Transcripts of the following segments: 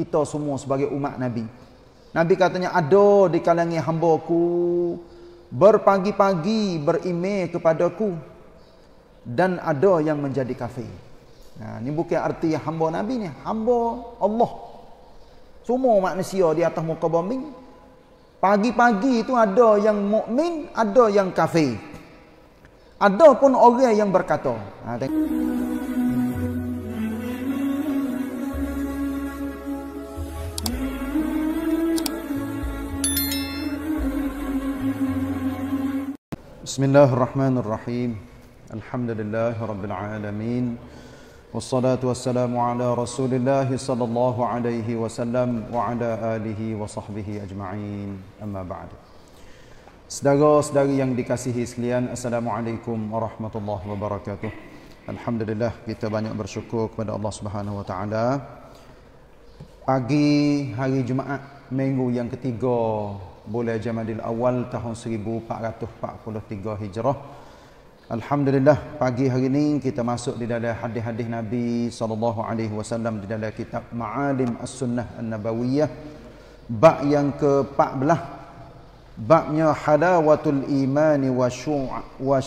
kita semua sebagai umat Nabi. Nabi katanya ada di kalangan hamba ku berpagi-pagi berime kepada ku dan ada yang menjadi kafir. Nah, ini bukan arti hamba Nabi ni, hamba Allah. Semua manusia di atas muka bumi pagi-pagi itu ada yang mukmin, ada yang kafir. Ada pun orang yang berkata. Nah, Bismillahirrahmanirrahim. الله الرحمن الرحيم الحمد لله رب العالمين والصلاة والسلام على رسول الله صلى الله عليه وسلم وعلى آله Sedara sedari yang dikasihi sekalian Assalamualaikum warahmatullahi wabarakatuh Alhamdulillah kita banyak bersyukur kepada Allah subhanahu wa ta'ala Pagi hari Jumaat Minggu yang ketiga bulan Jamadil Awal tahun 1443 Hijrah. Alhamdulillah pagi hari ini kita masuk di dalam hadis-hadis Nabi sallallahu alaihi wasallam di dalam kitab Ma'alim As-Sunnah An-Nabawiyah bab yang ke-14 babnya hadawatul imani wa wa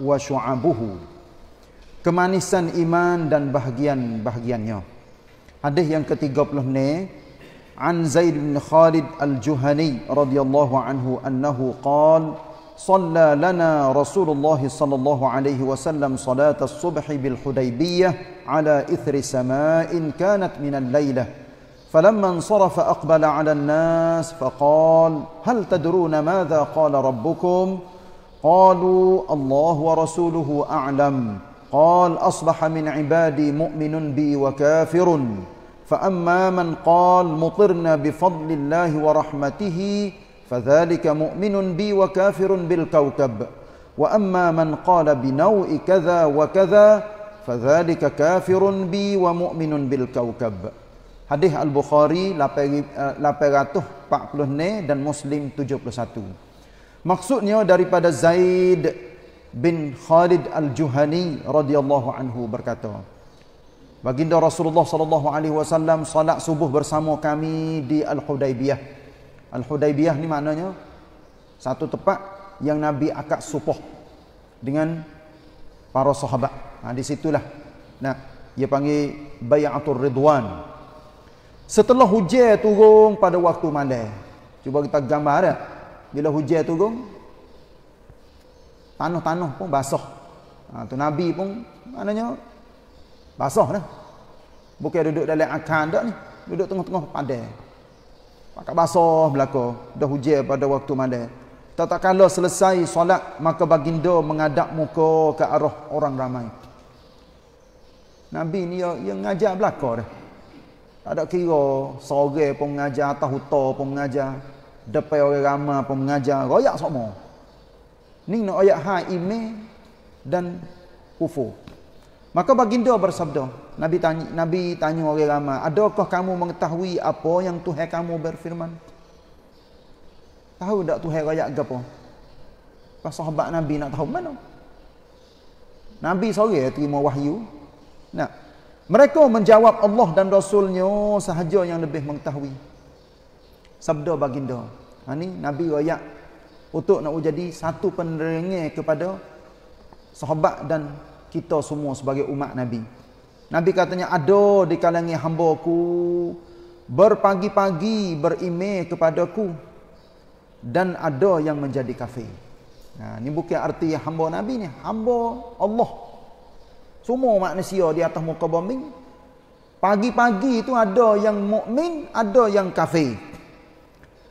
wa syu'abuhu kemanisan iman dan bahagian-bahagiannya hadis yang ke-30 ni عن زيد بن خالد الجهني رضي الله عنه أنه قال صلى لنا رسول الله صلى الله عليه وسلم صلاة الصبح بالحديبية على إثر سماء كانت من الليلة فلما انصرف أقبل على الناس فقال هل تدرون ماذا قال ربكم قالوا الله ورسوله أعلم قال أصبح من عبادي مؤمن بي وكافر فأما من قال مطرنا بفضل الله ورحمته فذلك مؤمن بي وكافر بالكوكب وأما من قال بنوء كذا وكذا فذلك كافر بي ومؤمن بالكوكب حديث البخاري 846 dan Muslim 71 maksudnya daripada Zaid bin Khalid al-Juhani radhiyallahu anhu berkata Baginda Rasulullah sallallahu alaihi wasallam solat subuh bersama kami di Al-Hudaibiyah. Al-Hudaibiyah ni maknanya satu tempat yang Nabi akad supoh dengan para sahabat. Ha, di situlah. Nah, dia panggil Bai'atul Ridwan. Setelah hujan turun pada waktu malam. Cuba kita gambar dah. Bila hujan turun tanah-tanah pun basah. Ha, tu Nabi pun maknanya basah dah bukan duduk dalam akan dah ni duduk tengah-tengah pada, pakai basah belaka dah hujan pada waktu malam tatkala selesai solat maka baginda mengadap muka ke arah orang ramai nabi ni yang, yang ngajar belaka dah tak ada kira sore pun mengajar atas huta pun mengajar depan orang ramai pun mengajar royak semua ni nak ayat ha dan kufur Maka baginda bersabda. Nabi tanya, Nabi tanya orang ramai. Adakah kamu mengetahui apa yang Tuhan kamu berfirman? Tahu tak Tuhan raya ke apa? sahabat Nabi nak tahu mana? Nabi sore terima wahyu. Nah, mereka menjawab Allah dan Rasulnya sahaja yang lebih mengetahui. Sabda baginda. Ha, ni, Nabi raya untuk nak jadi satu penerangan kepada sahabat dan kita semua sebagai umat Nabi. Nabi katanya ada di kalangan hamba ku berpagi-pagi berimeh kepadaku dan ada yang menjadi kafir. Nah, ini bukan arti hamba Nabi ni, hamba Allah. Semua manusia di atas muka bumi pagi-pagi itu ada yang mukmin, ada yang kafir.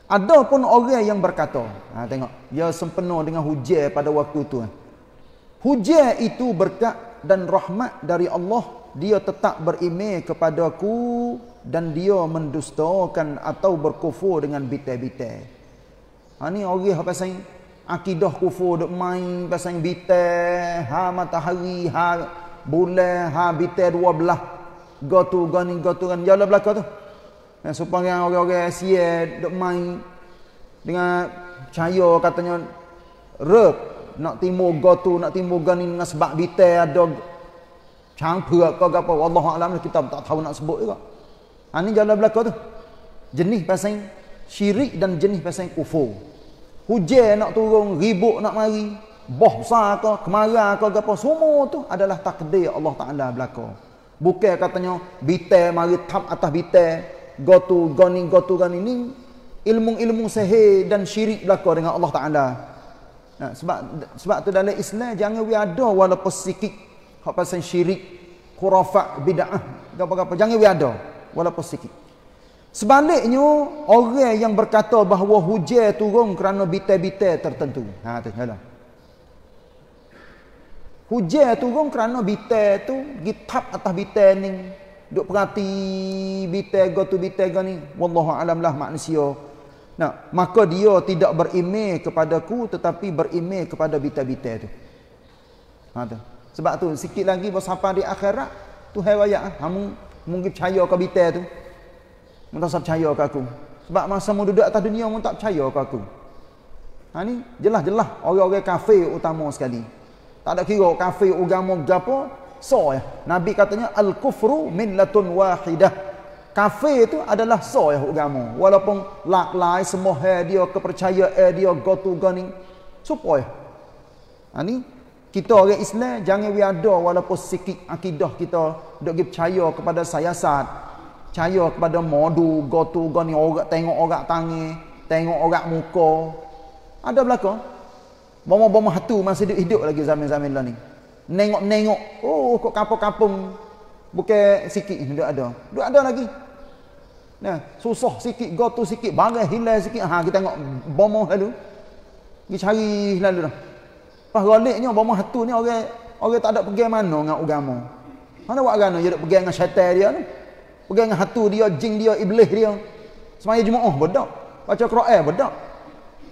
Ada pun orang yang berkata, nah, tengok, dia sempena dengan hujan pada waktu itu. Eh. Hujah itu berkat dan rahmat dari Allah. Dia tetap berimeh kepadaku dan dia mendustakan atau berkufur dengan bita-bita. Ha ni orang apa saya? Akidah kufur duk main pasang bita, ha matahari, ha bulan, ha bita dua belah. Gotu gani gotu kan jalan belakang tu. Ya, supaya orang-orang Asia duk main dengan cahaya katanya rep nak timur gotu nak timur gani dengan sebab bita ada cang pura lah ke apa wallahu alam kita tak tahu nak sebut juga ha ni jalan belaka tu jenis pasang syirik dan jenis pasang kufur hujan nak turun ribut nak mari boh besar ke kemarah ke apa semua tu adalah takdir Allah taala belaka bukan katanya bita mari tap atas bita gotu gani gotu gani ni ilmu-ilmu sahih dan syirik belaka dengan Allah taala Nah, sebab sebab tu dalam Islam jangan we ada walaupun sikit hak pasal syirik, khurafat, bid'ah, apa-apa jangan we ada walaupun sikit. Sebaliknya orang yang berkata bahawa hujan turun kerana bitai-bitai tertentu. Ha tu salah. Ya hujan turun kerana bitai tu gitap atas bitai ni duk perhati bitai go tu bitai ni wallahu alam lah manusia Nah, maka dia tidak berime kepadaku tetapi berime kepada bita-bita tu. Ha tu. Sebab tu sikit lagi bersapa di akhirat tu hai wayak ah. Hamu mungkin percaya ke bita tu. Mu tak percaya ke aku. Sebab masa mu duduk atas dunia mu tak percaya ke aku. Ha ni jelas-jelas orang-orang kafir utama sekali. Tak ada kira kafir agama gapo, so ya. Nabi katanya al-kufru millatun wahidah kafir itu adalah so ya hukamu. Walaupun lak lai semua hai dia kepercaya hai dia gotu gani. Supaya. Ini ha, kita orang Islam jangan we ada walaupun sikit akidah kita dok percaya kepada sayasat. Percaya kepada modu gotu gani orang tengok orang tangi, tengok orang muka. Ada belaka. Bama-bama hatu masih hidup, hidup lagi zaman-zaman lah ni. Nengok-nengok. Oh, kok kapung-kapung. Bukan sikit. Duk ada. Duk ada lagi. Nah, susah sikit, gotu sikit, barang hilang sikit. Ha, kita tengok bomo lalu. Pergi cari lalu dah. Pas galiknya bomo satu ni orang orang tak ada pergi mana dengan agama. Mana buat agama dia pergi dengan syaitan dia tu. Pergi dengan hatu dia, jing dia, iblis dia. Semaya oh bedak. Baca Quran bedak.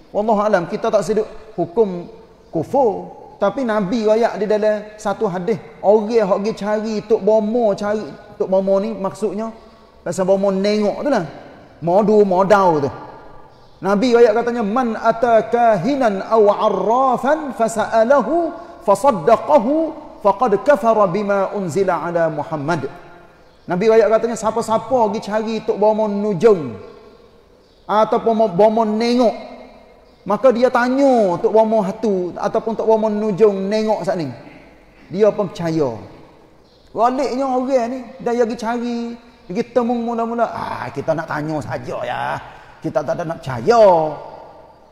Wallahu alam kita tak sedek hukum kufur tapi nabi royak di dalam satu hadis orang hok pergi cari tok bomo cari tok bomo ni maksudnya Pasal bawa mau nengok tu lah. mau mau modau tu. Nabi ayat katanya man ata kahinan aw arrafan fasaalahu, fasaddaqahu faqad kafara bima unzila ala Muhammad. Nabi ayat katanya siapa-siapa pergi cari bawa mau nujung ataupun mau nengok maka dia tanya tok bomo hatu ataupun bawa mau nujung nengok sat ni. Dia pun percaya. Waliknya orang ni dia pergi cari kita mula-mula ah kita nak tanya saja ya kita tak ada nak percaya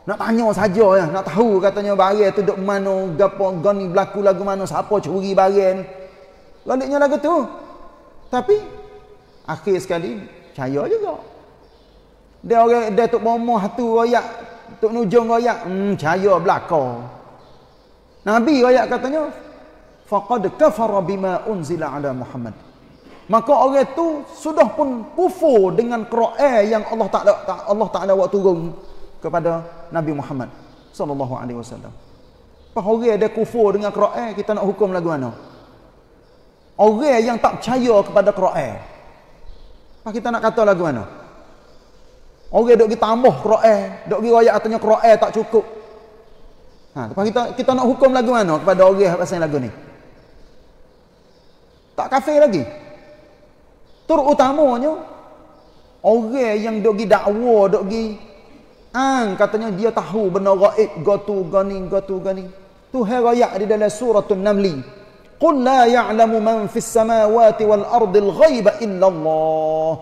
nak tanya saja ya nak tahu katanya barang tu dok mano gapo goni berlaku lagu mano siapa curi barang baliknya lagu tu tapi akhir sekali percaya juga dia orang dia tok bomo hatu royak tok nujung royak hmm percaya belaka nabi royak katanya faqad kafara bima unzila ala muhammad maka orang tu sudah pun kufur dengan qira'a yang Allah Taala Allah Taala waktu turun kepada Nabi Muhammad sallallahu alaihi wasallam. Apa orang ada kufur dengan qira'a kita nak hukum lagu mana? Orang yang tak percaya kepada qira'a. Apa kita nak kata lagu mana? Orang dok kita tambah qira'a, dok kita royak artinya qira'a tak cukup. Ha, lepas kita kita nak hukum lagu mana kepada orang yang pasal lagu ni? Tak kafir lagi. Terutamanya orang yang dok gi dakwa, dok gi ang katanya dia tahu benda gaib, gatu gani, gatu gani. Tu hera di dalam surah An-Naml. Qul la ya'lamu man fis samawati wal ardi al-ghaiba illa Allah.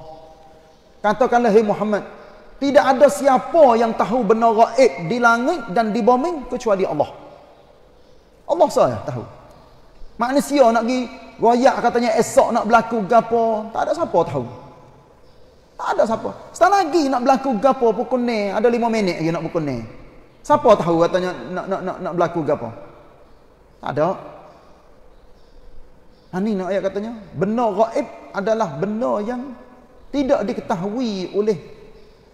Katakanlah hai Muhammad, tidak ada siapa yang tahu benda gaib di langit dan di bumi kecuali Allah. Allah saja tahu. Manusia nak pergi royak katanya esok nak berlaku gapo, tak ada siapa tahu. Tak ada siapa. Setan lagi nak berlaku gapo pukul ni, ada lima minit lagi nak pukul ni. Siapa tahu katanya nak nak nak, nak berlaku gapo? Tak ada. Ha ni nak ayat katanya, benda gaib adalah benda yang tidak diketahui oleh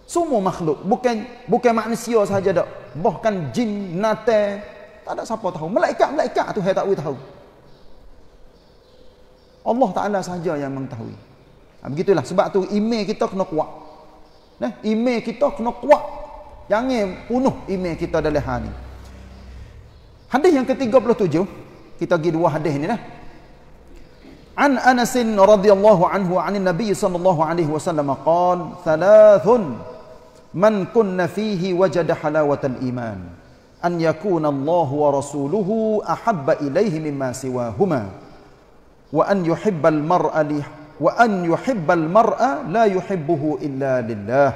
semua makhluk, bukan bukan manusia saja dak, bahkan jin, nate, tak ada siapa tahu. Malaikat-malaikat tu hai tak tahu. Allah Ta'ala saja yang mengetahui. Ha, begitulah. Sebab tu email kita kena kuat. Nah, email kita kena kuat. Jangan punuh email kita dalam hal ini. Hadis yang ke-37. Kita pergi dua hadis ini. Nah. An Anas radhiyallahu anhu an Nabi sallallahu alaihi wasallam qaal thalathun man kunna fihi wajada halawatal iman an yakuna Allah wa rasuluhu ahabba ilayhi mimma siwahuma huma wa an yuhibbal mar'a li wa an yuhibbal mar'a la yuhibbuhu illa lillah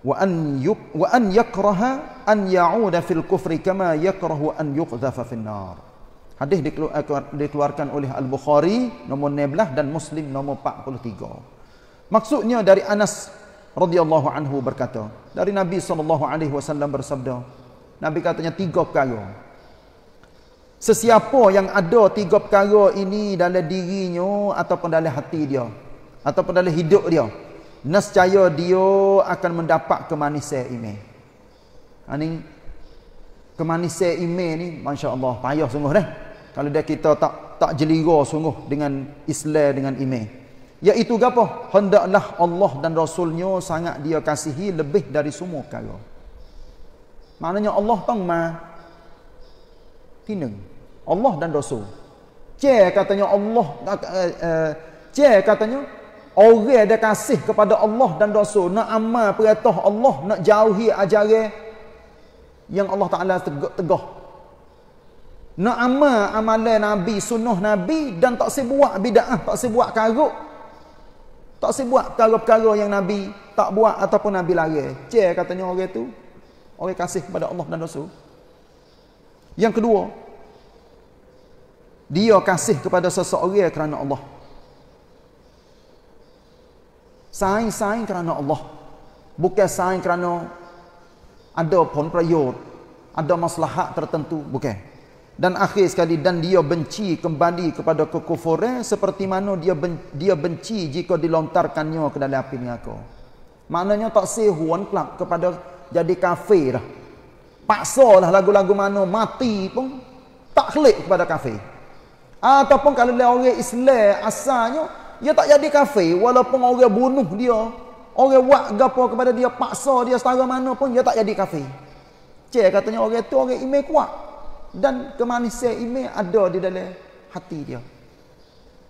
wa an yuk, wa an yakraha an ya'ud fil kufri kama yakrahu an yuqdhafa fil nar hadis dikeluarkan oleh al bukhari nomor 19 dan muslim nomor 43 maksudnya dari anas radhiyallahu anhu berkata dari nabi saw bersabda nabi katanya tiga perkara Sesiapa yang ada tiga perkara ini dalam dirinya ataupun dalam hati dia ataupun dalam hidup dia, nescaya dia akan mendapat kemanisan iman. Ani ha, kemanisan iman ni masya-Allah payah sungguh dah. Kalau dah kita tak tak jeliga sungguh dengan Islam dengan iman. Yaitu apa? Hendaklah Allah dan Rasulnya sangat dia kasihi lebih dari semua perkara. Maknanya Allah tang ma tineng Allah dan Rasul. Cie katanya Allah uh, eh, eh, cie katanya orang ada kasih kepada Allah dan Rasul nak amal perintah Allah nak jauhi ajaran yang Allah Taala tegah. Nak amal amalan Nabi, sunnah Nabi dan tak si buat bida'ah, tak si buat karuk. Tak si buat perkara-perkara yang Nabi tak buat ataupun Nabi larang. Cie katanya orang tu orang kasih kepada Allah dan Rasul. Yang kedua, dia kasih kepada seseorang kerana Allah. Sain-sain kerana Allah. Bukan sain kerana ada pun prayot, ada masalah tertentu, bukan. Dan akhir sekali, dan dia benci kembali kepada kekufuran seperti mana dia benci, dia benci jika dilontarkannya ke dalam api ni aku. Maknanya tak sehuan kelak kepada jadi kafir dah. Paksa lah lagu-lagu mana mati pun tak kelik kepada kafe ataupun kalau dia orang Islam asalnya dia tak jadi kafe walaupun orang bunuh dia orang buat gapo kepada dia paksa dia setara mana pun dia tak jadi kafe cik katanya orang tu orang iman kuat dan kemanisan iman ada di dalam hati dia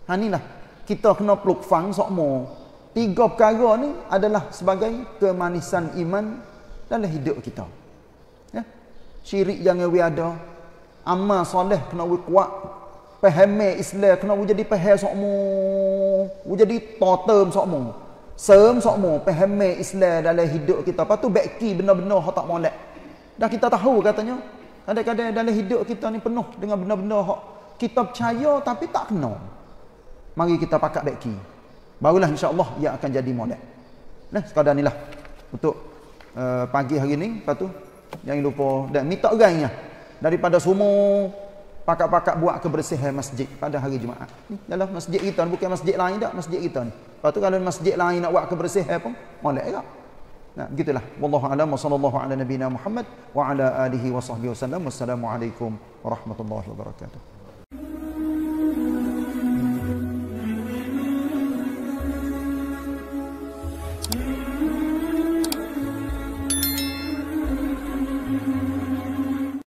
ha inilah kita kena pluk fang sokmo tiga perkara ni adalah sebagai kemanisan iman dalam hidup kita Syirik jangan we ada. Amal soleh kena we kuat. Faham Islam kena we jadi faham sokmu. We jadi totem sokmu. Serem sokmu faham Islam dalam hidup kita. Patu beki benar-benar hak tak molek. Dah kita tahu katanya. Kadang-kadang dalam hidup kita ni penuh dengan benda-benda hak kita percaya tapi tak kena. Mari kita pakat beki. Barulah insya-Allah ia akan jadi molek. Nah, sekadar inilah untuk uh, pagi hari ini, Patu Jangan lupa dan minta orangnya daripada semua pakak-pakak buat kebersihan masjid pada hari Jumaat. Ni dalam masjid kita bukan masjid lain dak masjid kita ni. Lepas tu kalau masjid lain nak buat kebersihan pun molek juga. Nah, gitulah. Wallahu a'lam wa ala nabiyyina Muhammad wa ala alihi wa wasallam. Wassalamualaikum warahmatullahi wabarakatuh.